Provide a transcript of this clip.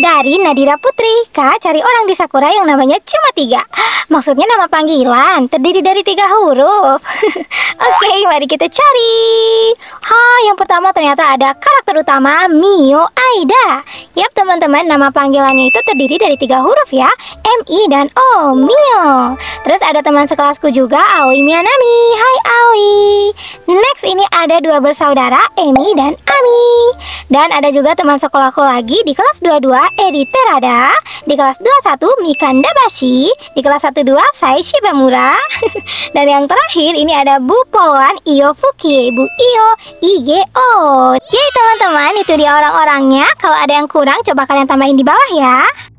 dari Nadira Putri. Kak cari orang di Sakura yang namanya cuma tiga. Maksudnya nama panggilan terdiri dari tiga huruf. Oke, okay, mari kita cari. Ha, yang pertama ternyata ada karakter utama Mio Maida. Yap teman-teman, nama panggilannya itu terdiri dari tiga huruf ya, M, I, dan O, Mio. Terus ada teman sekelasku juga, Aoi Mianami. Hai Aoi. Next ini ada dua bersaudara, Emi dan Ami. Dan ada juga teman sekolahku lagi di kelas 22, Edi Terada. Di kelas 21, Mikan Dabashi. Di kelas 12, Sai Shibamura. dan yang terakhir ini ada Bu Polan Iyo Fuki, Bu Iyo, IYO. Jadi teman-teman itu dia orang-orangnya Ya. kalau ada yang kurang coba kalian tambahin di bawah ya.